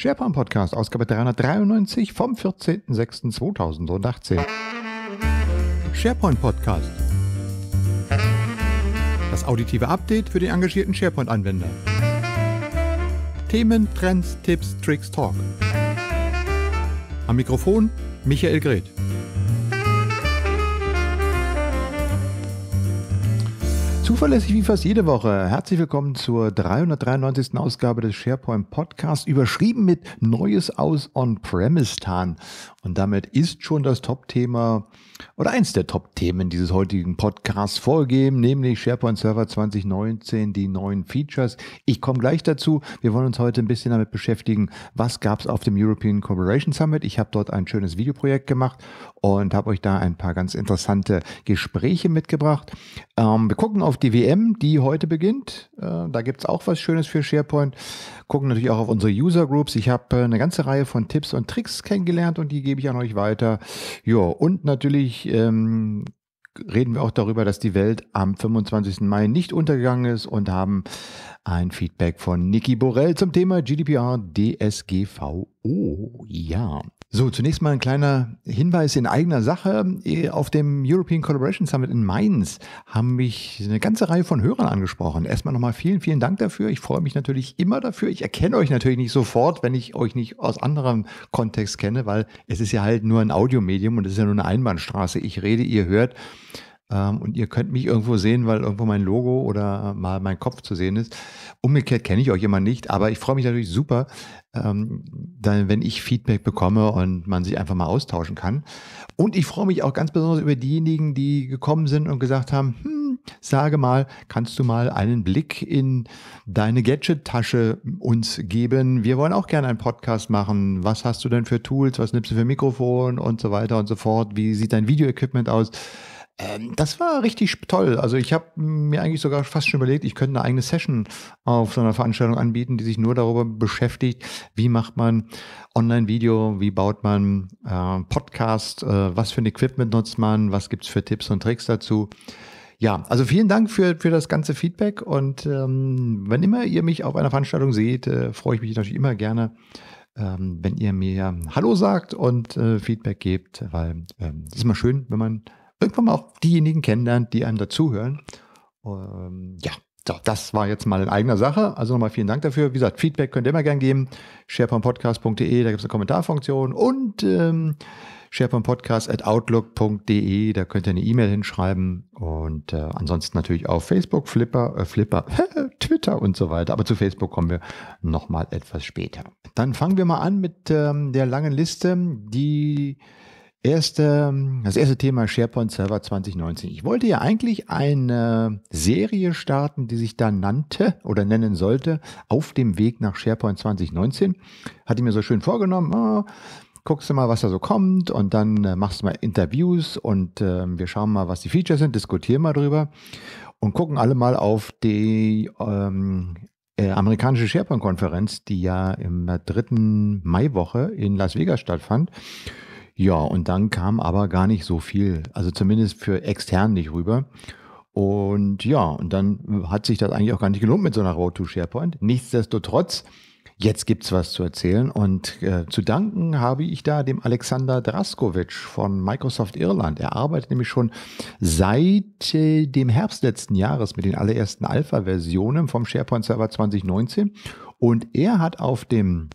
SharePoint Podcast, Ausgabe 393 vom 14.06.2018. SharePoint Podcast. Das auditive Update für den engagierten SharePoint-Anwender. Themen, Trends, Tipps, Tricks, Talk. Am Mikrofon Michael Greth. zuverlässig wie fast jede Woche. Herzlich willkommen zur 393. Ausgabe des SharePoint Podcasts, überschrieben mit Neues aus On-Premise-Tan. Und damit ist schon das Top-Thema oder eins der Top-Themen dieses heutigen Podcasts vorgegeben, nämlich SharePoint Server 2019, die neuen Features. Ich komme gleich dazu. Wir wollen uns heute ein bisschen damit beschäftigen, was gab es auf dem European Corporation Summit. Ich habe dort ein schönes Videoprojekt gemacht und habe euch da ein paar ganz interessante Gespräche mitgebracht. Ähm, wir gucken auf die WM, die heute beginnt. Äh, da gibt es auch was Schönes für SharePoint. Gucken natürlich auch auf unsere User Groups. Ich habe äh, eine ganze Reihe von Tipps und Tricks kennengelernt und die gebe ich an euch weiter. Ja, und natürlich ähm, reden wir auch darüber, dass die Welt am 25. Mai nicht untergegangen ist und haben ein Feedback von Niki Borrell zum Thema GDPR, DSGVO. Oh ja. So, zunächst mal ein kleiner Hinweis in eigener Sache. Äh, auf dem European Collaboration Summit in Mainz haben mich eine ganze Reihe von Hörern angesprochen. Erstmal nochmal vielen, vielen Dank dafür. Ich freue mich natürlich immer dafür. Ich erkenne euch natürlich nicht sofort, wenn ich euch nicht aus anderem Kontext kenne, weil es ist ja halt nur ein Audiomedium und es ist ja nur eine Einbahnstraße. Ich rede, ihr hört. Ähm, und ihr könnt mich irgendwo sehen, weil irgendwo mein Logo oder äh, mal mein Kopf zu sehen ist. Umgekehrt kenne ich euch immer nicht, aber ich freue mich natürlich super, ähm, dann, wenn ich Feedback bekomme und man sich einfach mal austauschen kann. Und ich freue mich auch ganz besonders über diejenigen, die gekommen sind und gesagt haben, hm, sage mal, kannst du mal einen Blick in deine Gadget-Tasche uns geben? Wir wollen auch gerne einen Podcast machen. Was hast du denn für Tools? Was nimmst du für Mikrofon und so weiter und so fort? Wie sieht dein Video-Equipment aus? Ähm, das war richtig toll. Also ich habe mir eigentlich sogar fast schon überlegt, ich könnte eine eigene Session auf so einer Veranstaltung anbieten, die sich nur darüber beschäftigt, wie macht man Online-Video, wie baut man äh, Podcast, äh, was für ein Equipment nutzt man, was gibt es für Tipps und Tricks dazu. Ja, also vielen Dank für, für das ganze Feedback und ähm, wenn immer ihr mich auf einer Veranstaltung seht, äh, freue ich mich natürlich immer gerne, ähm, wenn ihr mir Hallo sagt und äh, Feedback gebt, weil ähm, es ähm, ist immer schön, wenn man irgendwann mal auch diejenigen kennenlernen, die einem dazuhören. Ähm, ja, so, das war jetzt mal in eigener Sache. Also nochmal vielen Dank dafür. Wie gesagt, Feedback könnt ihr immer gern geben. sharepointpodcast.de, da gibt es eine Kommentarfunktion und ähm, sharepointpodcast.outlook.de, da könnt ihr eine E-Mail hinschreiben und äh, ansonsten natürlich auf Facebook, Flipper, äh, Flipper, Twitter und so weiter. Aber zu Facebook kommen wir nochmal etwas später. Dann fangen wir mal an mit ähm, der langen Liste, die Erste, ähm, das erste Thema SharePoint Server 2019. Ich wollte ja eigentlich eine Serie starten, die sich da nannte oder nennen sollte, auf dem Weg nach SharePoint 2019. Hatte ich mir so schön vorgenommen, oh, guckst du mal, was da so kommt und dann äh, machst du mal Interviews und äh, wir schauen mal, was die Features sind, diskutieren mal drüber und gucken alle mal auf die ähm, äh, amerikanische SharePoint-Konferenz, die ja im dritten Maiwoche in Las Vegas stattfand. Ja, und dann kam aber gar nicht so viel, also zumindest für extern nicht rüber. Und ja, und dann hat sich das eigentlich auch gar nicht gelohnt mit so einer Road to SharePoint. Nichtsdestotrotz, jetzt gibt's was zu erzählen und äh, zu danken habe ich da dem Alexander Draskovic von Microsoft Irland. Er arbeitet nämlich schon seit äh, dem Herbst letzten Jahres mit den allerersten Alpha-Versionen vom SharePoint Server 2019 und er hat auf dem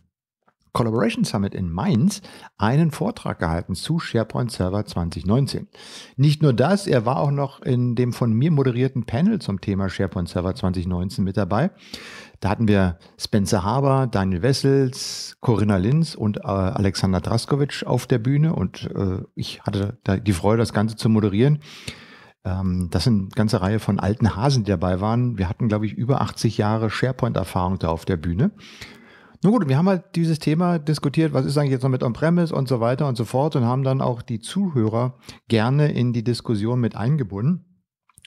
Collaboration Summit in Mainz einen Vortrag gehalten zu SharePoint Server 2019. Nicht nur das, er war auch noch in dem von mir moderierten Panel zum Thema SharePoint Server 2019 mit dabei. Da hatten wir Spencer Haber, Daniel Wessels, Corinna Linz und äh, Alexander Draskovic auf der Bühne und äh, ich hatte die Freude, das Ganze zu moderieren ähm, das sind eine ganze Reihe von alten Hasen, die dabei waren. Wir hatten, glaube ich, über 80 Jahre SharePoint-Erfahrung da auf der Bühne. Nun gut, wir haben halt dieses Thema diskutiert, was ist eigentlich jetzt noch mit On-Premise und so weiter und so fort und haben dann auch die Zuhörer gerne in die Diskussion mit eingebunden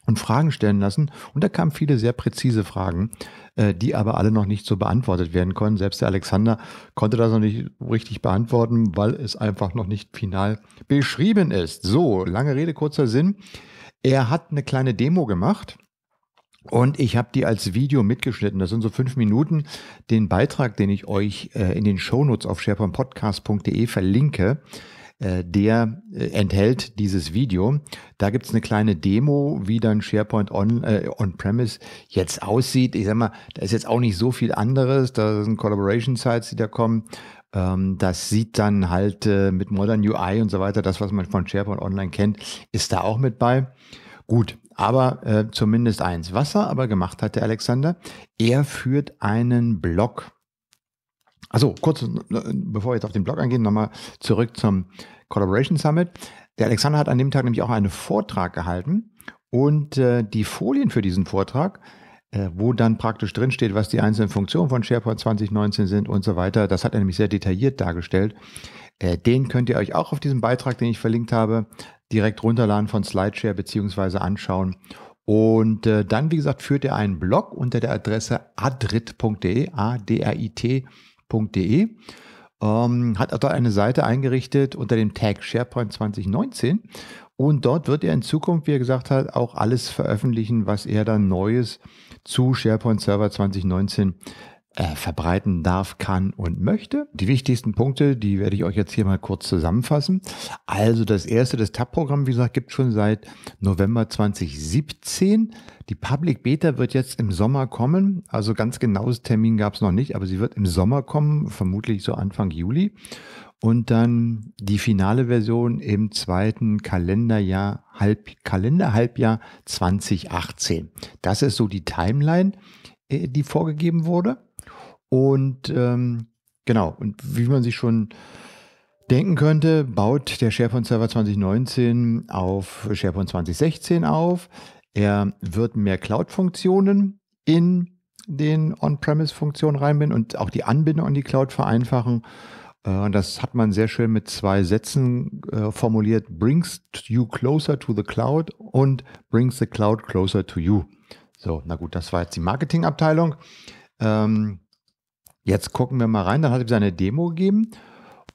und Fragen stellen lassen. Und da kamen viele sehr präzise Fragen, äh, die aber alle noch nicht so beantwortet werden konnten. Selbst der Alexander konnte das noch nicht richtig beantworten, weil es einfach noch nicht final beschrieben ist. So, lange Rede, kurzer Sinn. Er hat eine kleine Demo gemacht und ich habe die als Video mitgeschnitten. Das sind so fünf Minuten. Den Beitrag, den ich euch äh, in den Shownotes auf sharepointpodcast.de verlinke, äh, der äh, enthält dieses Video. Da gibt es eine kleine Demo, wie dann SharePoint on, äh, On-Premise jetzt aussieht. Ich sag mal, da ist jetzt auch nicht so viel anderes. Da sind Collaboration-Sites, die da kommen ähm, das sieht dann halt äh, mit Modern UI und so weiter, das, was man von SharePoint Online kennt, ist da auch mit bei. Gut, aber äh, zumindest eins. Was er aber gemacht hat, der Alexander, er führt einen Blog. Also kurz, äh, bevor wir jetzt auf den Blog eingehen, nochmal zurück zum Collaboration Summit. Der Alexander hat an dem Tag nämlich auch einen Vortrag gehalten und äh, die Folien für diesen Vortrag, äh, wo dann praktisch drinsteht, was die einzelnen Funktionen von SharePoint 2019 sind und so weiter, das hat er nämlich sehr detailliert dargestellt. Äh, den könnt ihr euch auch auf diesem Beitrag, den ich verlinkt habe, direkt runterladen von Slideshare beziehungsweise anschauen. Und äh, dann, wie gesagt, führt ihr einen Blog unter der Adresse adrit.de, a-d-r-i-t.de. Ähm, hat dort eine Seite eingerichtet unter dem Tag SharePoint 2019. Und dort wird er in Zukunft, wie er gesagt hat, auch alles veröffentlichen, was er dann Neues zu SharePoint Server 2019 äh, verbreiten darf, kann und möchte. Die wichtigsten Punkte, die werde ich euch jetzt hier mal kurz zusammenfassen. Also das erste, das Tab-Programm, wie gesagt, gibt schon seit November 2017. Die Public Beta wird jetzt im Sommer kommen. Also ganz genaues Termin gab es noch nicht, aber sie wird im Sommer kommen, vermutlich so Anfang Juli. Und dann die finale Version im zweiten Kalenderjahr, Halb, Kalenderhalbjahr 2018. Das ist so die Timeline, äh, die vorgegeben wurde. Und ähm, genau, und wie man sich schon denken könnte, baut der SharePoint Server 2019 auf SharePoint 2016 auf. Er wird mehr Cloud-Funktionen in den On-Premise-Funktionen reinbinden und auch die Anbindung an die Cloud vereinfachen. Äh, und das hat man sehr schön mit zwei Sätzen äh, formuliert. Brings you closer to the cloud und brings the cloud closer to you. So, na gut, das war jetzt die Marketingabteilung. Ähm, Jetzt gucken wir mal rein. Dann hat er wieder eine Demo gegeben.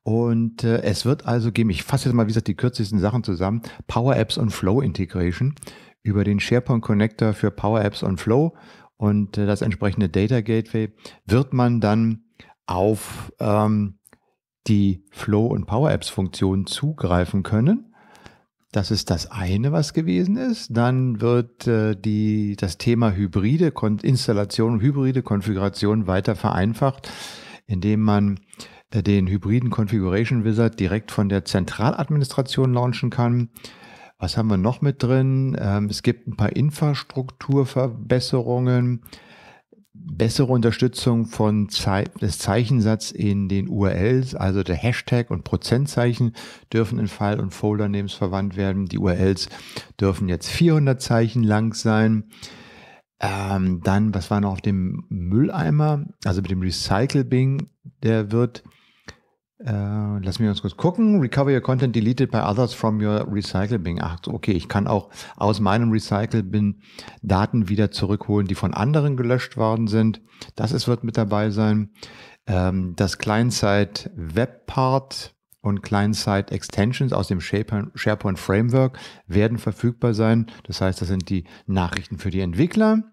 Und äh, es wird also geben, ich fasse jetzt mal, wie gesagt, die kürzesten Sachen zusammen. Power Apps und Flow Integration über den SharePoint Connector für Power Apps und Flow und äh, das entsprechende Data Gateway wird man dann auf ähm, die Flow und Power Apps Funktion zugreifen können das ist das eine, was gewesen ist. Dann wird äh, die, das Thema hybride Kon Installation hybride Konfiguration weiter vereinfacht, indem man äh, den hybriden Configuration Wizard direkt von der Zentraladministration launchen kann. Was haben wir noch mit drin? Ähm, es gibt ein paar Infrastrukturverbesserungen bessere Unterstützung von Ze des Zeichensatz in den URLs, also der Hashtag und Prozentzeichen dürfen in File- und Foldernames verwandt werden. Die URLs dürfen jetzt 400 Zeichen lang sein. Ähm, dann, was war noch auf dem Mülleimer, also mit dem Recycle Bing, der wird äh, lassen wir uns kurz gucken. Recover your content deleted by others from your recycle bin. Ach, okay, ich kann auch aus meinem recycle bin Daten wieder zurückholen, die von anderen gelöscht worden sind. Das ist, wird mit dabei sein. Ähm, das Client-Side Web-Part und Client-Side Extensions aus dem SharePoint Framework werden verfügbar sein. Das heißt, das sind die Nachrichten für die Entwickler.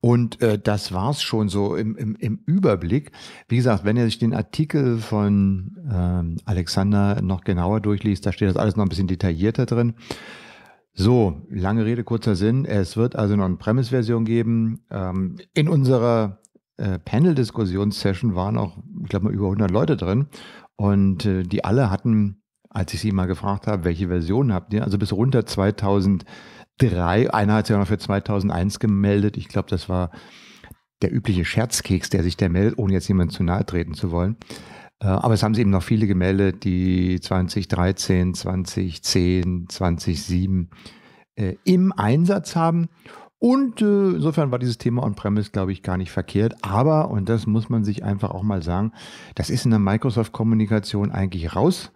Und äh, das war's schon so im, im, im Überblick. Wie gesagt, wenn ihr sich den Artikel von ähm, Alexander noch genauer durchliest, da steht das alles noch ein bisschen detaillierter drin. So, lange Rede, kurzer Sinn. Es wird also noch eine Premise-Version geben. Ähm, in unserer äh, Panel-Diskussionssession waren auch, ich glaube mal, über 100 Leute drin. Und äh, die alle hatten, als ich sie mal gefragt habe, welche Version habt ihr, also bis runter 2000 drei, einer hat sich auch noch für 2001 gemeldet. Ich glaube, das war der übliche Scherzkeks, der sich da meldet, ohne jetzt jemand zu nahe treten zu wollen. Äh, aber es haben sich eben noch viele gemeldet, die 2013, 2010, 2007 äh, im Einsatz haben. Und äh, insofern war dieses Thema On-Premise, glaube ich, gar nicht verkehrt. Aber, und das muss man sich einfach auch mal sagen, das ist in der Microsoft-Kommunikation eigentlich raus.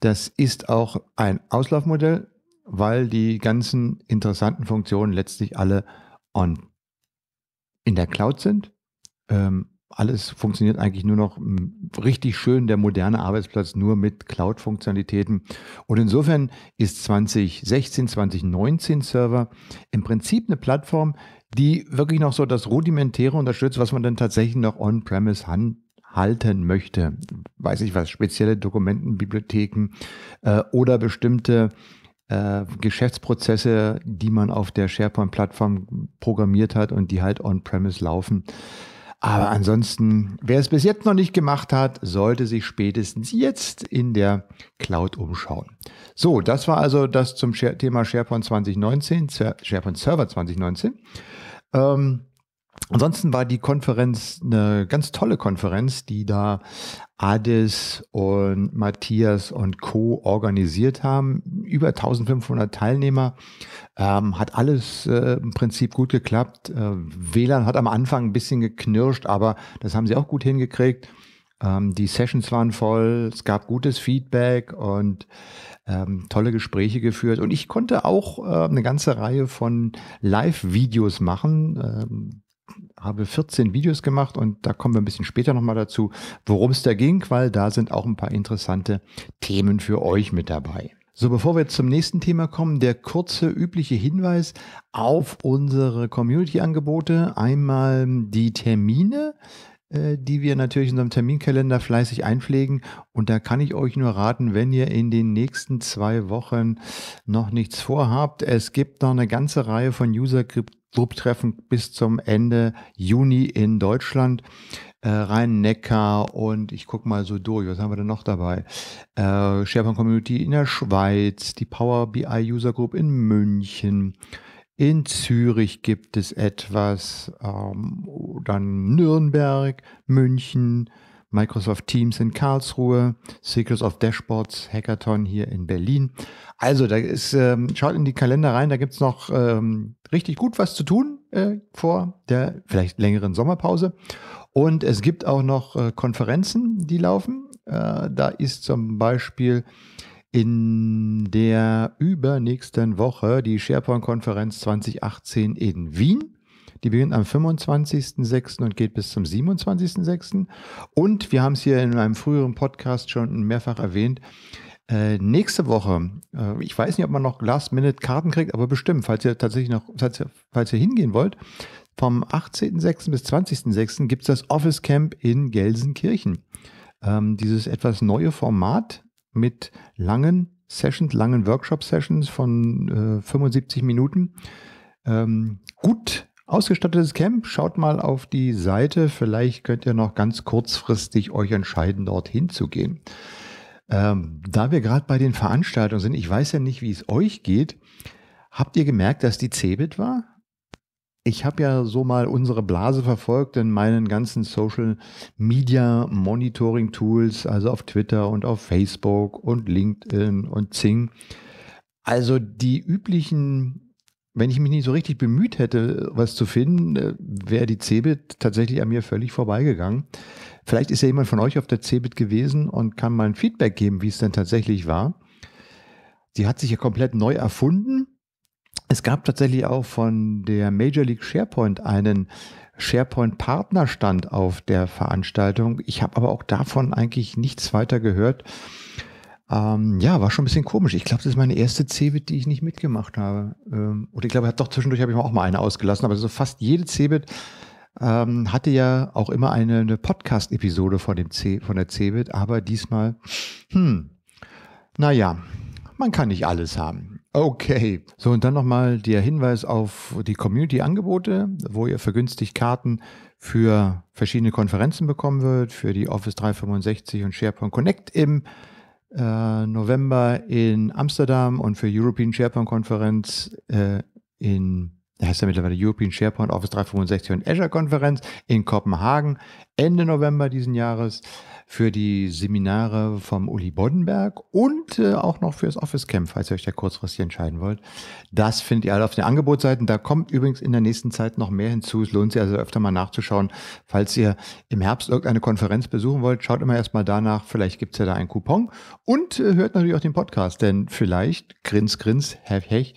Das ist auch ein Auslaufmodell weil die ganzen interessanten Funktionen letztlich alle on in der Cloud sind. Ähm, alles funktioniert eigentlich nur noch hm, richtig schön, der moderne Arbeitsplatz nur mit Cloud-Funktionalitäten. Und insofern ist 2016, 2019 Server im Prinzip eine Plattform, die wirklich noch so das Rudimentäre unterstützt, was man dann tatsächlich noch on-premise halten möchte. Weiß ich was, spezielle Dokumentenbibliotheken äh, oder bestimmte äh, Geschäftsprozesse, die man auf der SharePoint-Plattform programmiert hat und die halt on-premise laufen. Aber ansonsten, wer es bis jetzt noch nicht gemacht hat, sollte sich spätestens jetzt in der Cloud umschauen. So, das war also das zum Thema SharePoint 2019, SharePoint Server 2019. Ähm, Ansonsten war die Konferenz eine ganz tolle Konferenz, die da Adis und Matthias und Co. organisiert haben. Über 1500 Teilnehmer. Ähm, hat alles äh, im Prinzip gut geklappt. Äh, WLAN hat am Anfang ein bisschen geknirscht, aber das haben sie auch gut hingekriegt. Ähm, die Sessions waren voll, es gab gutes Feedback und ähm, tolle Gespräche geführt. Und ich konnte auch äh, eine ganze Reihe von Live-Videos machen ähm, habe 14 Videos gemacht und da kommen wir ein bisschen später nochmal dazu, worum es da ging, weil da sind auch ein paar interessante Themen für euch mit dabei. So, bevor wir zum nächsten Thema kommen, der kurze übliche Hinweis auf unsere Community-Angebote. Einmal die Termine, äh, die wir natürlich in unserem Terminkalender fleißig einpflegen. Und da kann ich euch nur raten, wenn ihr in den nächsten zwei Wochen noch nichts vorhabt, es gibt noch eine ganze Reihe von User WUB-Treffen bis zum Ende Juni in Deutschland. Äh, Rhein-Neckar und ich gucke mal so durch, was haben wir denn noch dabei? Äh, SharePoint Community in der Schweiz, die Power BI User Group in München, in Zürich gibt es etwas, ähm, dann Nürnberg, München, Microsoft Teams in Karlsruhe, Secrets of Dashboards, Hackathon hier in Berlin. Also, da ist, ähm, schaut in die Kalender rein, da gibt es noch ähm, richtig gut was zu tun äh, vor der vielleicht längeren Sommerpause. Und es gibt auch noch äh, Konferenzen, die laufen. Äh, da ist zum Beispiel in der übernächsten Woche die SharePoint-Konferenz 2018 in Wien. Die beginnt am 25.06. und geht bis zum 27.06. Und wir haben es hier in einem früheren Podcast schon mehrfach erwähnt. Äh, nächste Woche, äh, ich weiß nicht, ob man noch Last-Minute-Karten kriegt, aber bestimmt, falls ihr tatsächlich noch, falls ihr, falls ihr hingehen wollt, vom 18.06. bis 20.06. gibt es das Office Camp in Gelsenkirchen. Ähm, dieses etwas neue Format mit langen Sessions, langen Workshop-Sessions von äh, 75 Minuten. Ähm, gut Ausgestattetes Camp, schaut mal auf die Seite. Vielleicht könnt ihr noch ganz kurzfristig euch entscheiden, dorthin zu gehen. Ähm, da wir gerade bei den Veranstaltungen sind, ich weiß ja nicht, wie es euch geht. Habt ihr gemerkt, dass die CeBIT war? Ich habe ja so mal unsere Blase verfolgt in meinen ganzen Social Media Monitoring Tools, also auf Twitter und auf Facebook und LinkedIn und Zing. Also die üblichen wenn ich mich nicht so richtig bemüht hätte, was zu finden, äh, wäre die CeBIT tatsächlich an mir völlig vorbeigegangen. Vielleicht ist ja jemand von euch auf der CeBIT gewesen und kann mal ein Feedback geben, wie es denn tatsächlich war. Die hat sich ja komplett neu erfunden. Es gab tatsächlich auch von der Major League SharePoint einen SharePoint-Partnerstand auf der Veranstaltung. Ich habe aber auch davon eigentlich nichts weiter gehört. Ähm, ja, war schon ein bisschen komisch. Ich glaube, das ist meine erste CeBIT, die ich nicht mitgemacht habe. Ähm, oder ich glaube, doch zwischendurch habe ich mir auch mal eine ausgelassen, aber so fast jede CeBIT ähm, hatte ja auch immer eine, eine Podcast-Episode von, von der CeBIT, aber diesmal, hm, naja, man kann nicht alles haben. Okay, so und dann nochmal der Hinweis auf die Community-Angebote, wo ihr vergünstigt Karten für verschiedene Konferenzen bekommen wird, für die Office 365 und SharePoint Connect im äh, November in Amsterdam und für European SharePoint Konferenz äh, in da heißt ja mittlerweile European SharePoint Office 365 und Azure Konferenz in Kopenhagen Ende November diesen Jahres für die Seminare vom Uli Boddenberg und äh, auch noch für das Office Camp, falls ihr euch da kurzfristig entscheiden wollt. Das findet ihr alle auf den Angebotsseiten. Da kommt übrigens in der nächsten Zeit noch mehr hinzu. Es lohnt sich also öfter mal nachzuschauen. Falls ihr im Herbst irgendeine Konferenz besuchen wollt, schaut immer erstmal danach. Vielleicht gibt es ja da einen Coupon und äh, hört natürlich auch den Podcast, denn vielleicht grins, grins, hech, hech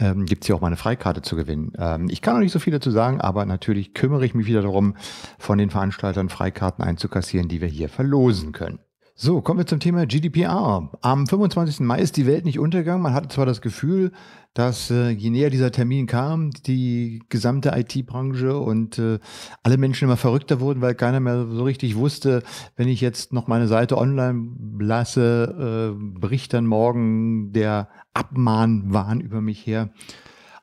ähm, gibt es hier auch mal eine Freikarte zu gewinnen. Ähm, ich kann noch nicht so viel dazu sagen, aber natürlich kümmere ich mich wieder darum, von den Veranstaltern Freikarten einzukassieren, die wir hier verlosen können. So, kommen wir zum Thema GDPR. Am 25. Mai ist die Welt nicht untergegangen. Man hatte zwar das Gefühl, dass äh, je näher dieser Termin kam, die gesamte IT-Branche und äh, alle Menschen immer verrückter wurden, weil keiner mehr so richtig wusste, wenn ich jetzt noch meine Seite online lasse, äh, bricht dann morgen der Abmahnwahn über mich her.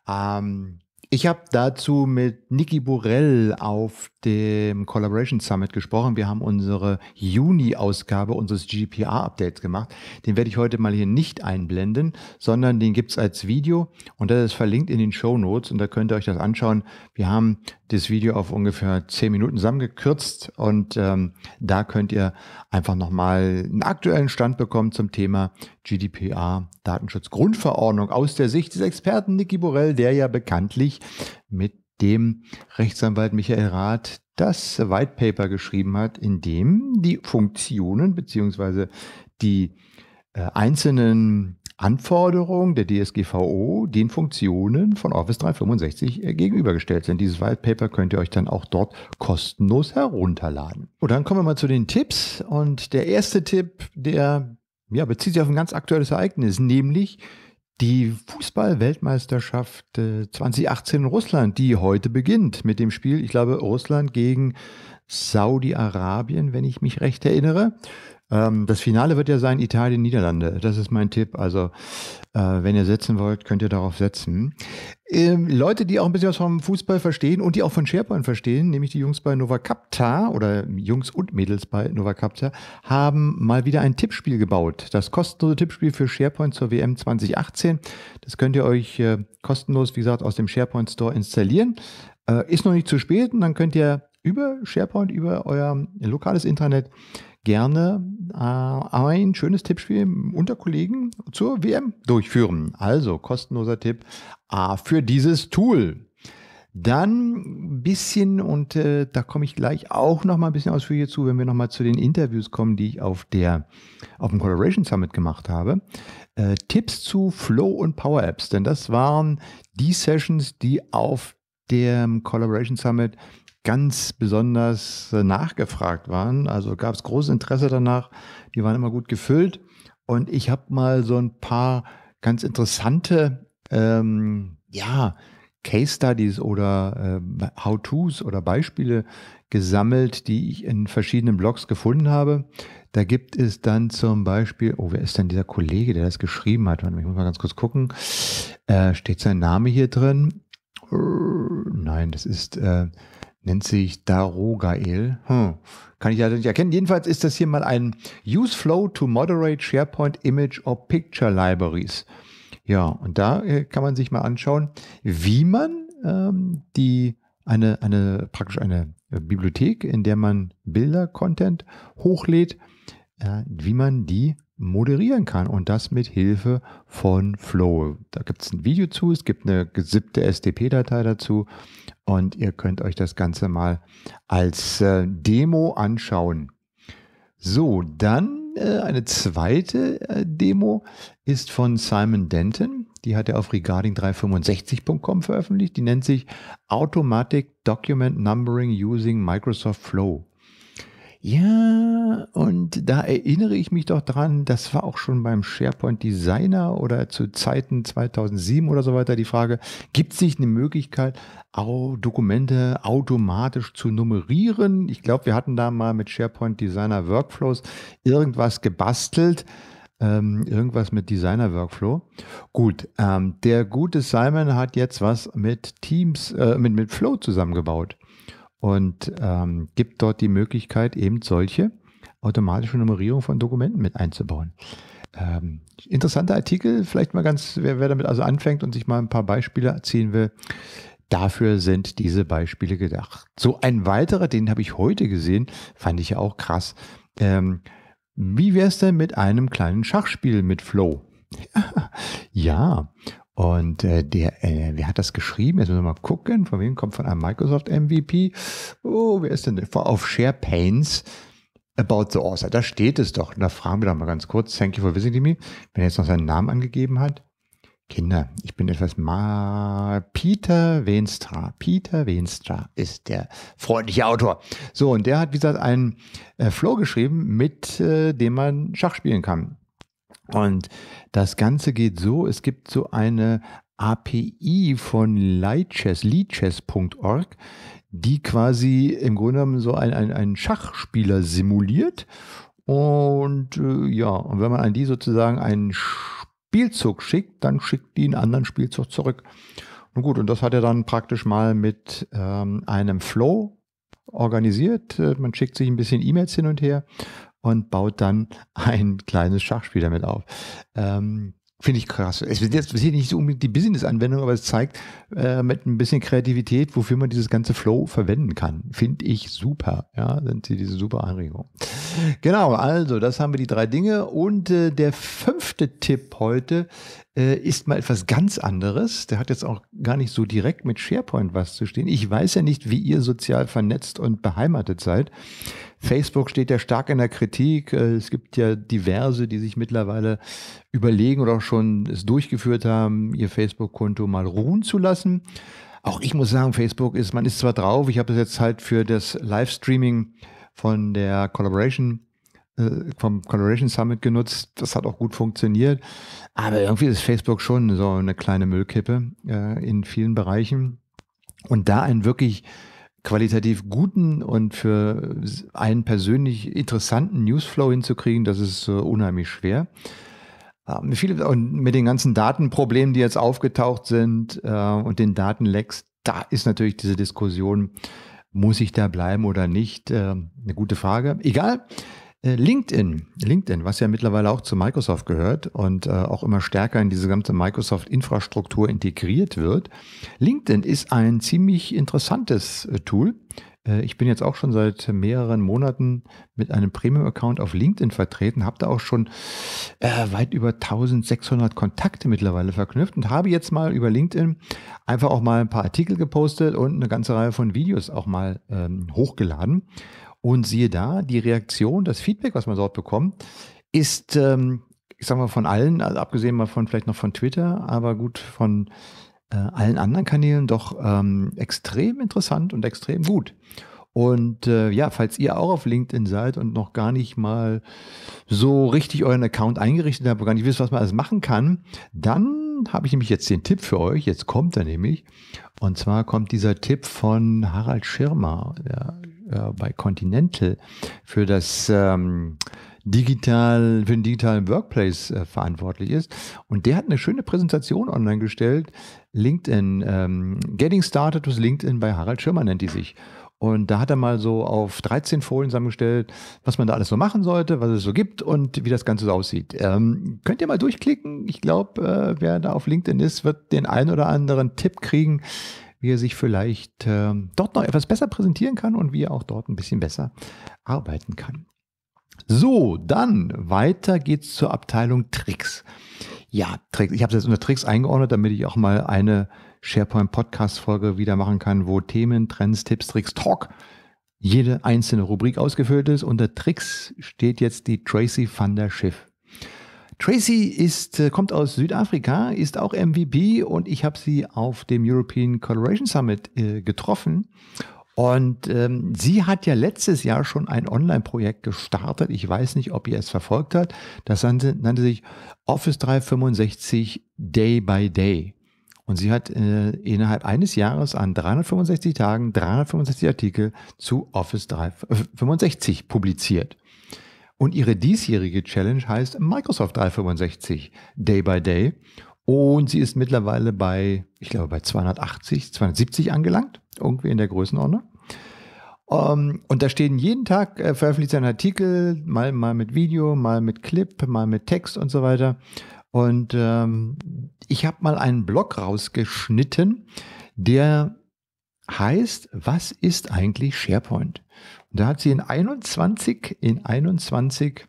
Ähm, ich habe dazu mit Niki Borell auf dem Collaboration Summit gesprochen. Wir haben unsere Juni-Ausgabe unseres gpr updates gemacht. Den werde ich heute mal hier nicht einblenden, sondern den gibt es als Video und das ist verlinkt in den Show Notes und da könnt ihr euch das anschauen. Wir haben das Video auf ungefähr zehn Minuten zusammengekürzt und ähm, da könnt ihr einfach nochmal einen aktuellen Stand bekommen zum Thema GDPR Datenschutzgrundverordnung aus der Sicht des Experten Niki Borrell, der ja bekanntlich mit dem Rechtsanwalt Michael Rath das White Paper geschrieben hat, in dem die Funktionen bzw. die äh, einzelnen Anforderungen der DSGVO den Funktionen von Office 365 äh, gegenübergestellt sind. Dieses White Paper könnt ihr euch dann auch dort kostenlos herunterladen. Und dann kommen wir mal zu den Tipps. Und der erste Tipp, der ja, bezieht sich auf ein ganz aktuelles Ereignis, nämlich die Fußball-Weltmeisterschaft 2018 äh, in Russland, die heute beginnt mit dem Spiel, ich glaube, Russland gegen Saudi-Arabien, wenn ich mich recht erinnere. Ähm, das Finale wird ja sein Italien-Niederlande. Das ist mein Tipp. Also, äh, wenn ihr setzen wollt, könnt ihr darauf setzen. Ähm, Leute, die auch ein bisschen was vom Fußball verstehen und die auch von SharePoint verstehen, nämlich die Jungs bei Nova Capta oder Jungs und Mädels bei Nova Capta, haben mal wieder ein Tippspiel gebaut. Das kostenlose Tippspiel für SharePoint zur WM 2018. Das könnt ihr euch äh, kostenlos, wie gesagt, aus dem SharePoint Store installieren. Äh, ist noch nicht zu spät und dann könnt ihr über SharePoint, über euer lokales Intranet gerne äh, ein schönes Tippspiel unter Kollegen zur WM durchführen. Also kostenloser Tipp äh, für dieses Tool. Dann ein bisschen, und äh, da komme ich gleich auch noch mal ein bisschen ausführlicher zu, wenn wir noch mal zu den Interviews kommen, die ich auf, der, auf dem Collaboration Summit gemacht habe. Äh, Tipps zu Flow und Power Apps, denn das waren die Sessions, die auf dem Collaboration Summit ganz besonders äh, nachgefragt waren. Also gab es großes Interesse danach. Die waren immer gut gefüllt. Und ich habe mal so ein paar ganz interessante, ähm, ja, Case Studies oder äh, How-Tos oder Beispiele gesammelt, die ich in verschiedenen Blogs gefunden habe. Da gibt es dann zum Beispiel, oh, wer ist denn dieser Kollege, der das geschrieben hat? Ich muss mal ganz kurz gucken. Äh, steht sein Name hier drin? Nein, das ist äh, nennt sich Darogael. Hm. Kann ich ja nicht erkennen. Jedenfalls ist das hier mal ein Use Flow to Moderate SharePoint Image or Picture Libraries. Ja, und da äh, kann man sich mal anschauen, wie man ähm, die eine, eine praktisch eine Bibliothek, in der man Bilder, Content hochlädt, äh, wie man die moderieren kann und das mit Hilfe von Flow. Da gibt es ein Video zu, es gibt eine gesippte SDP-Datei dazu und ihr könnt euch das Ganze mal als äh, Demo anschauen. So, dann äh, eine zweite äh, Demo ist von Simon Denton. Die hat er auf regarding365.com veröffentlicht. Die nennt sich Automatic Document Numbering Using Microsoft Flow. Ja, und da erinnere ich mich doch dran, das war auch schon beim SharePoint Designer oder zu Zeiten 2007 oder so weiter die Frage, gibt es nicht eine Möglichkeit, Dokumente automatisch zu nummerieren? Ich glaube, wir hatten da mal mit SharePoint Designer Workflows irgendwas gebastelt. Ähm, irgendwas mit Designer Workflow. Gut, ähm, der gute Simon hat jetzt was mit Teams, äh, mit, mit Flow zusammengebaut und ähm, gibt dort die Möglichkeit, eben solche automatische Nummerierung von Dokumenten mit einzubauen. Ähm, interessanter Artikel, vielleicht mal ganz, wer, wer damit also anfängt und sich mal ein paar Beispiele ziehen will. Dafür sind diese Beispiele gedacht. So ein weiterer, den habe ich heute gesehen, fand ich ja auch krass. Ähm, wie wäre es denn mit einem kleinen Schachspiel mit Flow? ja, und äh, der, äh, wer hat das geschrieben? Jetzt müssen wir mal gucken. Von wem kommt von einem Microsoft MVP? Oh, wer ist denn auf SharePains? About the author, da steht es doch. Und da fragen wir doch mal ganz kurz, thank you for visiting me, wenn er jetzt noch seinen Namen angegeben hat. Kinder, ich bin etwas mal. Peter Wenstra. Peter Wenstra ist der freundliche Autor. So, und der hat, wie gesagt, einen äh, Flow geschrieben, mit äh, dem man Schach spielen kann. Und das Ganze geht so, es gibt so eine API von Leadchess, leadchess.org, die quasi im Grunde genommen so einen, einen, Schachspieler simuliert. Und äh, ja, und wenn man an die sozusagen einen Spielzug schickt, dann schickt die einen anderen Spielzug zurück. Nun gut, und das hat er dann praktisch mal mit ähm, einem Flow organisiert. Äh, man schickt sich ein bisschen E-Mails hin und her und baut dann ein kleines Schachspiel damit auf. Ähm, Finde ich krass. Es ist jetzt nicht so unbedingt die Business-Anwendung, aber es zeigt äh, mit ein bisschen Kreativität, wofür man dieses ganze Flow verwenden kann. Finde ich super. Ja, sind sie diese super Anregung. Genau, also das haben wir die drei Dinge. Und äh, der fünfte Tipp heute äh, ist mal etwas ganz anderes. Der hat jetzt auch gar nicht so direkt mit SharePoint was zu stehen. Ich weiß ja nicht, wie ihr sozial vernetzt und beheimatet seid. Facebook steht ja stark in der Kritik. Äh, es gibt ja diverse, die sich mittlerweile überlegen oder auch schon es durchgeführt haben, ihr Facebook-Konto mal ruhen zu lassen. Auch ich muss sagen, Facebook ist, man ist zwar drauf, ich habe es jetzt halt für das Livestreaming von der Collaboration äh, vom Collaboration Summit genutzt. Das hat auch gut funktioniert. Aber irgendwie ist Facebook schon so eine kleine Müllkippe äh, in vielen Bereichen. Und da ein wirklich qualitativ guten und für einen persönlich interessanten Newsflow hinzukriegen, das ist äh, unheimlich schwer. Ähm, und mit den ganzen Datenproblemen, die jetzt aufgetaucht sind äh, und den Datenlecks, da ist natürlich diese Diskussion, muss ich da bleiben oder nicht, äh, eine gute Frage. Egal, äh, LinkedIn, LinkedIn, was ja mittlerweile auch zu Microsoft gehört und äh, auch immer stärker in diese ganze Microsoft-Infrastruktur integriert wird. LinkedIn ist ein ziemlich interessantes äh, Tool. Äh, ich bin jetzt auch schon seit mehreren Monaten mit einem Premium-Account auf LinkedIn vertreten, habe da auch schon äh, weit über 1600 Kontakte mittlerweile verknüpft und habe jetzt mal über LinkedIn einfach auch mal ein paar Artikel gepostet und eine ganze Reihe von Videos auch mal ähm, hochgeladen. Und siehe da, die Reaktion, das Feedback, was man dort bekommt, ist, ähm, ich sag mal, von allen, also abgesehen mal von vielleicht noch von Twitter, aber gut, von äh, allen anderen Kanälen doch ähm, extrem interessant und extrem gut. Und äh, ja, falls ihr auch auf LinkedIn seid und noch gar nicht mal so richtig euren Account eingerichtet habt, gar nicht wisst, was man alles machen kann, dann habe ich nämlich jetzt den Tipp für euch. Jetzt kommt er nämlich. Und zwar kommt dieser Tipp von Harald Schirmer. Der äh, bei Continental für das ähm, digital, für den digitalen Workplace äh, verantwortlich ist. Und der hat eine schöne Präsentation online gestellt. LinkedIn, ähm, Getting Started with LinkedIn bei Harald Schirmer nennt die sich. Und da hat er mal so auf 13 Folien zusammengestellt, was man da alles so machen sollte, was es so gibt und wie das Ganze so aussieht. Ähm, könnt ihr mal durchklicken? Ich glaube, äh, wer da auf LinkedIn ist, wird den einen oder anderen Tipp kriegen, wie er sich vielleicht äh, dort noch etwas besser präsentieren kann und wie er auch dort ein bisschen besser arbeiten kann. So, dann weiter geht's zur Abteilung Tricks. Ja, Tricks. Ich habe es jetzt unter Tricks eingeordnet, damit ich auch mal eine SharePoint-Podcast-Folge wieder machen kann, wo Themen, Trends, Tipps, Tricks, Talk jede einzelne Rubrik ausgefüllt ist. Unter Tricks steht jetzt die Tracy van der Schiff Tracy ist, äh, kommt aus Südafrika, ist auch MVP und ich habe sie auf dem European Coloration Summit äh, getroffen. Und ähm, sie hat ja letztes Jahr schon ein Online-Projekt gestartet. Ich weiß nicht, ob ihr es verfolgt habt. Das nannte, nannte sich Office 365 Day by Day. Und sie hat äh, innerhalb eines Jahres an 365 Tagen 365 Artikel zu Office 365 publiziert. Und ihre diesjährige Challenge heißt Microsoft 365 Day by Day. Und sie ist mittlerweile bei, ich glaube, bei 280, 270 angelangt, irgendwie in der Größenordnung. Um, ähm, und da stehen jeden Tag äh, veröffentlicht ein Artikel, mal, mal mit Video, mal mit Clip, mal mit Text und so weiter. Und ähm, ich habe mal einen Blog rausgeschnitten, der heißt, was ist eigentlich SharePoint? Da hat sie in 21, in 21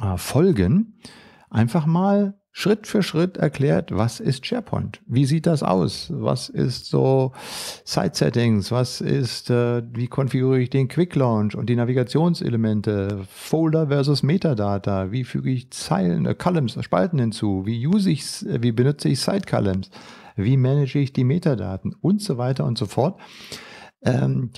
äh, Folgen einfach mal Schritt für Schritt erklärt, was ist SharePoint? Wie sieht das aus? Was ist so Site Settings? Was ist, äh, wie konfiguriere ich den Quick Launch und die Navigationselemente? Folder versus Metadata? Wie füge ich Zeilen, äh, Columns, äh, Spalten hinzu? Wie use ich, äh, wie benutze ich Site Columns? Wie manage ich die Metadaten? Und so weiter und so fort. Ähm,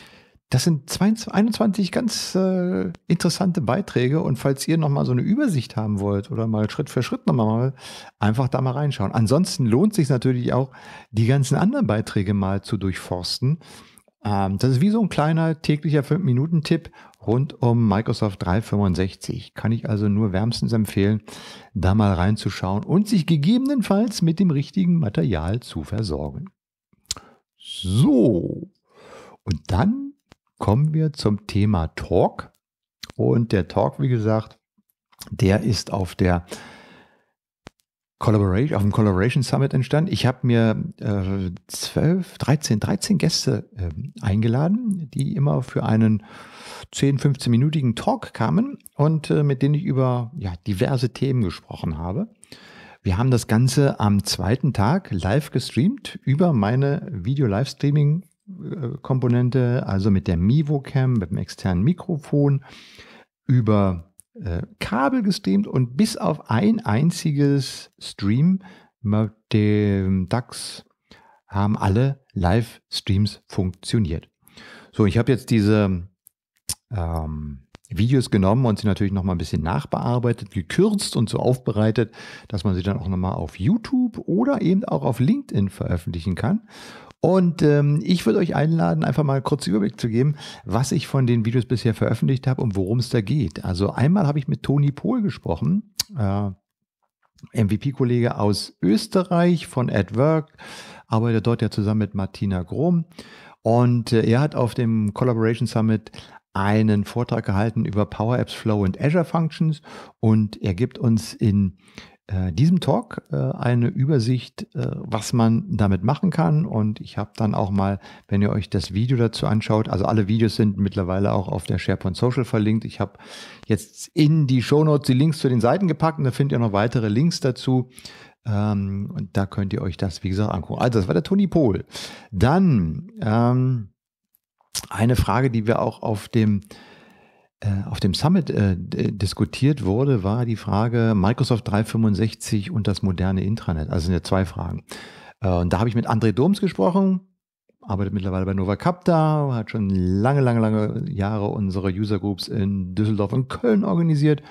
das sind 22, 21 ganz äh, interessante Beiträge und falls ihr nochmal so eine Übersicht haben wollt oder mal Schritt für Schritt nochmal, einfach da mal reinschauen. Ansonsten lohnt sich natürlich auch, die ganzen anderen Beiträge mal zu durchforsten. Ähm, das ist wie so ein kleiner täglicher 5-Minuten-Tipp rund um Microsoft 365. Kann ich also nur wärmstens empfehlen, da mal reinzuschauen und sich gegebenenfalls mit dem richtigen Material zu versorgen. So. Und dann kommen wir zum Thema Talk. Und der Talk, wie gesagt, der ist auf der Collaboration, auf dem Collaboration Summit entstanden. Ich habe mir äh, 12, 13, 13 Gäste äh, eingeladen, die immer für einen 10, 15-minütigen Talk kamen und äh, mit denen ich über ja, diverse Themen gesprochen habe. Wir haben das Ganze am zweiten Tag live gestreamt über meine Video-Livestreaming Komponente, also mit der MivoCam, mit dem externen Mikrofon, über äh, Kabel gestreamt und bis auf ein einziges Stream mit dem DAX haben alle Live-Streams funktioniert. So, ich habe jetzt diese ähm, Videos genommen und sie natürlich nochmal ein bisschen nachbearbeitet, gekürzt und so aufbereitet, dass man sie dann auch nochmal auf YouTube oder eben auch auf LinkedIn veröffentlichen kann. Und ähm, ich würde euch einladen, einfach mal kurz Überblick zu geben, was ich von den Videos bisher veröffentlicht habe und worum es da geht. Also einmal habe ich mit Toni Pohl gesprochen, äh, MVP-Kollege aus Österreich von At Work, arbeitet dort ja zusammen mit Martina Grom. Und äh, er hat auf dem Collaboration Summit einen Vortrag gehalten über Power Apps Flow und Azure Functions und er gibt uns in äh, diesem Talk äh, eine Übersicht, äh, was man damit machen kann. Und ich habe dann auch mal, wenn ihr euch das Video dazu anschaut, also alle Videos sind mittlerweile auch auf der SharePoint Social verlinkt. Ich habe jetzt in die Shownotes die Links zu den Seiten gepackt und da findet ihr noch weitere Links dazu. Ähm, und da könnt ihr euch das, wie gesagt, angucken. Also, das war der Toni Pohl. Dann ähm, eine Frage, die wir auch auf dem äh, auf dem Summit äh, diskutiert wurde, war die Frage Microsoft 365 und das moderne Intranet. Also sind ja zwei Fragen. Äh, und da habe ich mit André Doms gesprochen, arbeitet mittlerweile bei Nova Capta, hat schon lange, lange, lange Jahre unsere User Groups in Düsseldorf und Köln organisiert,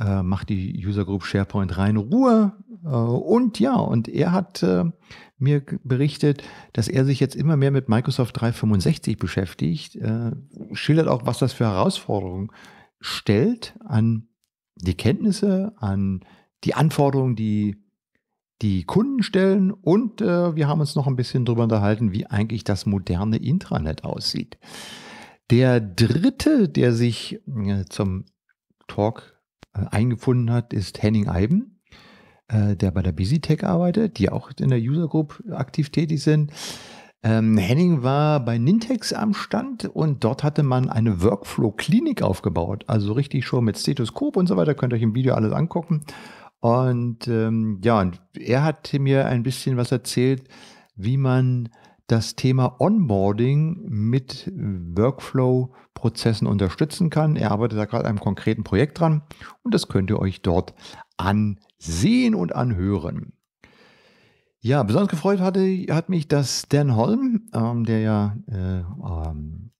äh, macht die User Group SharePoint rein Ruhe äh, und ja, und er hat äh, mir berichtet, dass er sich jetzt immer mehr mit Microsoft 365 beschäftigt, äh, schildert auch, was das für Herausforderungen stellt an die Kenntnisse, an die Anforderungen, die die Kunden stellen und wir haben uns noch ein bisschen darüber unterhalten, wie eigentlich das moderne Intranet aussieht. Der dritte, der sich zum Talk eingefunden hat, ist Henning Eiben. Äh, der bei der BusyTech arbeitet, die auch in der User Group aktiv tätig sind. Ähm, Henning war bei Nintex am Stand und dort hatte man eine Workflow-Klinik aufgebaut. Also richtig schon mit Stethoskop und so weiter. Könnt ihr euch im Video alles angucken. Und ähm, ja, und er hat mir ein bisschen was erzählt, wie man das Thema Onboarding mit Workflow-Prozessen unterstützen kann. Er arbeitet da gerade an einem konkreten Projekt dran und das könnt ihr euch dort Ansehen und Anhören. Ja, besonders gefreut hatte, hat mich, dass Dan Holm, ähm, der ja äh, ähm,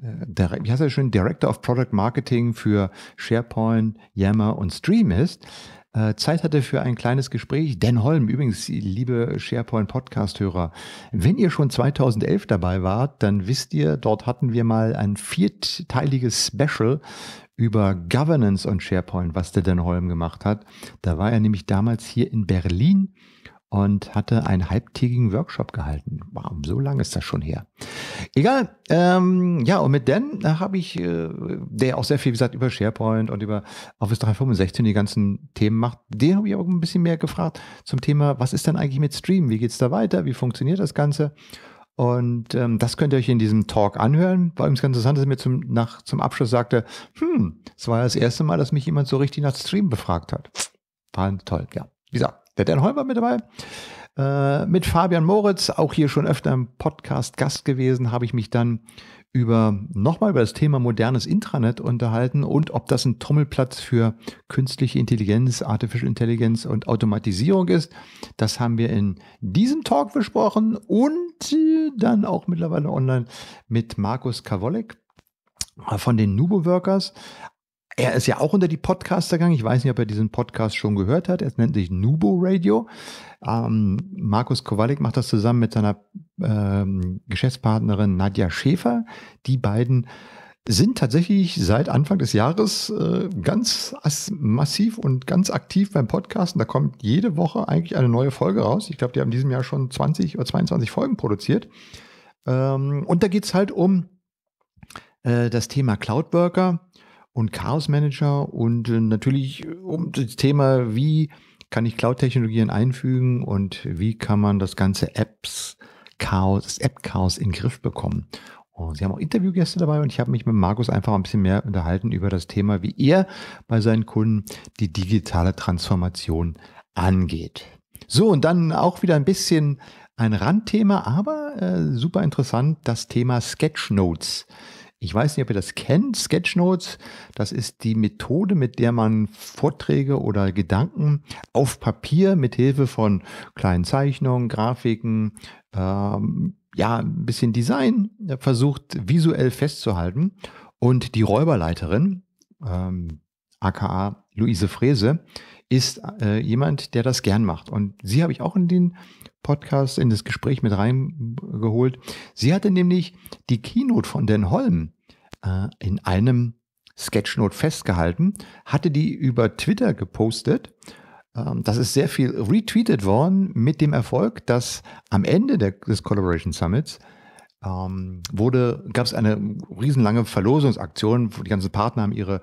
äh, Direkt, wie heißt er schön, Director of Product Marketing für SharePoint, Yammer und Stream ist, äh, Zeit hatte für ein kleines Gespräch. Dan Holm, übrigens, liebe SharePoint-Podcast-Hörer, wenn ihr schon 2011 dabei wart, dann wisst ihr, dort hatten wir mal ein vierteiliges Special über Governance und SharePoint, was der Dan Holm gemacht hat. Da war er nämlich damals hier in Berlin und hatte einen halbtägigen Workshop gehalten. Wow, so lange ist das schon her. Egal. Ähm, ja, und mit Dan äh, habe ich, äh, der auch sehr viel, gesagt, über SharePoint und über Office 365 die ganzen Themen macht, den habe ich auch ein bisschen mehr gefragt zum Thema, was ist denn eigentlich mit Stream? Wie geht es da weiter? Wie funktioniert das Ganze? Und ähm, das könnt ihr euch in diesem Talk anhören. War übrigens ganz interessant, dass er mir zum, nach, zum Abschluss sagte, hm, es war ja das erste Mal, dass mich jemand so richtig nach Stream befragt hat. War toll, ja. Wie gesagt, der Dan Holmer mit dabei. Äh, mit Fabian Moritz, auch hier schon öfter im Podcast Gast gewesen, habe ich mich dann über nochmal über das Thema modernes Intranet unterhalten und ob das ein Trommelplatz für künstliche Intelligenz, Artificial Intelligence und Automatisierung ist. Das haben wir in diesem Talk besprochen und dann auch mittlerweile online mit Markus Kawolek von den Nubo Workers. Er ist ja auch unter die Podcaster gegangen. Ich weiß nicht, ob er diesen Podcast schon gehört hat. Er nennt sich Nubo Radio. Ähm, Markus Kowalik macht das zusammen mit seiner ähm, Geschäftspartnerin Nadja Schäfer. Die beiden sind tatsächlich seit Anfang des Jahres äh, ganz massiv und ganz aktiv beim Podcasten. Da kommt jede Woche eigentlich eine neue Folge raus. Ich glaube, die haben in diesem Jahr schon 20 oder 22 Folgen produziert. Ähm, und da geht es halt um äh, das Thema Cloudworker und Chaos Manager und äh, natürlich äh, um das Thema, wie kann ich Cloud-Technologien einfügen und wie kann man das ganze Apps Chaos, das App-Chaos in den Griff bekommen. Und Sie haben auch Interviewgäste dabei und ich habe mich mit Markus einfach ein bisschen mehr unterhalten über das Thema, wie er bei seinen Kunden die digitale Transformation angeht. So, und dann auch wieder ein bisschen ein Randthema, aber äh, super interessant, das Thema Sketchnotes. Ich weiß nicht, ob ihr das kennt, Sketchnotes. Das ist die Methode, mit der man Vorträge oder Gedanken auf Papier mit Hilfe von kleinen Zeichnungen, Grafiken, ähm, ja, ein bisschen Design versucht visuell festzuhalten. Und die Räuberleiterin, ähm, aka Luise Frese, ist äh, jemand, der das gern macht. Und sie habe ich auch in den Podcast in das Gespräch mit reingeholt. Sie hatte nämlich die Keynote von Dan Holm äh, in einem Sketchnote festgehalten, hatte die über Twitter gepostet. Ähm, das ist sehr viel retweetet worden mit dem Erfolg, dass am Ende der, des Collaboration Summits ähm, wurde, gab es eine riesenlange Verlosungsaktion. wo Die ganzen Partner haben ihre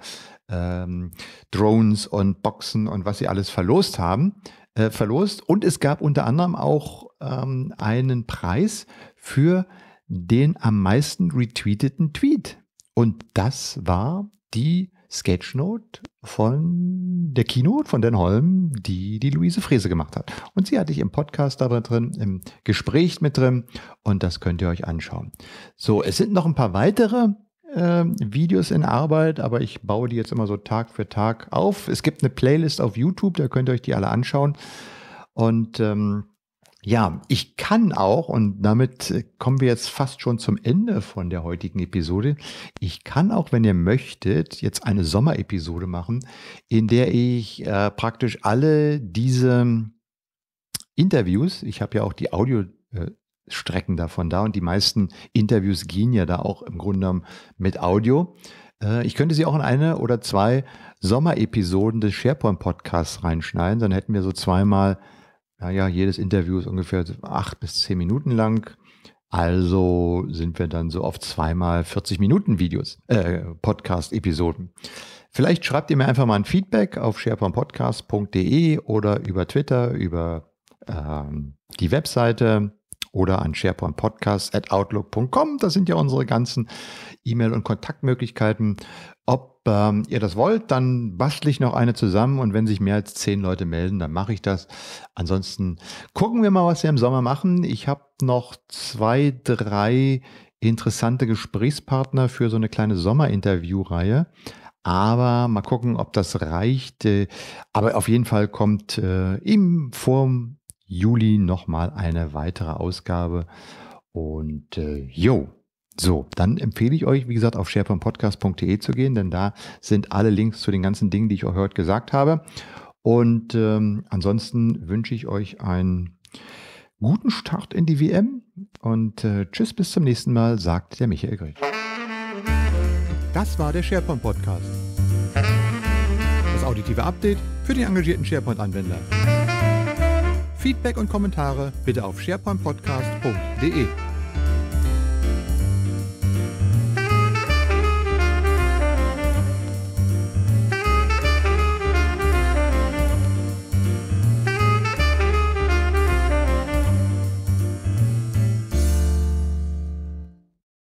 ähm, Drones und Boxen und was sie alles verlost haben äh, verlost. Und es gab unter anderem auch ähm, einen Preis für den am meisten retweeteten Tweet. Und das war die Sketchnote von der Keynote von Dan Holm, die die Luise Frese gemacht hat. Und sie hatte ich im Podcast dabei drin, im Gespräch mit drin und das könnt ihr euch anschauen. So, es sind noch ein paar weitere äh, Videos in Arbeit, aber ich baue die jetzt immer so Tag für Tag auf. Es gibt eine Playlist auf YouTube, da könnt ihr euch die alle anschauen. Und ähm, ja, ich kann auch, und damit äh, kommen wir jetzt fast schon zum Ende von der heutigen Episode, ich kann auch, wenn ihr möchtet, jetzt eine Sommerepisode machen, in der ich äh, praktisch alle diese Interviews, ich habe ja auch die Audio, äh, Strecken davon da und die meisten Interviews gehen ja da auch im Grunde genommen mit Audio. Äh, ich könnte sie auch in eine oder zwei Sommerepisoden des SharePoint-Podcasts reinschneiden. Dann hätten wir so zweimal, naja, jedes Interview ist ungefähr acht bis zehn Minuten lang. Also sind wir dann so auf zweimal 40 Minuten Videos, äh, Podcast-Episoden. Vielleicht schreibt ihr mir einfach mal ein Feedback auf sharepointpodcast.de oder über Twitter, über ähm, die Webseite oder an sharepointpodcast.outlook.com. Das sind ja unsere ganzen E-Mail- und Kontaktmöglichkeiten. Ob ähm, ihr das wollt, dann bastle ich noch eine zusammen und wenn sich mehr als zehn Leute melden, dann mache ich das. Ansonsten gucken wir mal, was wir im Sommer machen. Ich habe noch zwei, drei interessante Gesprächspartner für so eine kleine Sommerinterviewreihe. Aber mal gucken, ob das reicht. Äh, aber auf jeden Fall kommt äh, im vor Juli nochmal eine weitere Ausgabe. Und äh, yo, so, dann empfehle ich euch, wie gesagt, auf sharepointpodcast.de zu gehen, denn da sind alle Links zu den ganzen Dingen, die ich euch heute gesagt habe. Und ähm, ansonsten wünsche ich euch einen guten Start in die WM und äh, tschüss bis zum nächsten Mal, sagt der Michael Grech. Das war der SharePoint Podcast. Das auditive Update für die engagierten SharePoint-Anwender. Feedback und Kommentare bitte auf sharepointpodcast.de.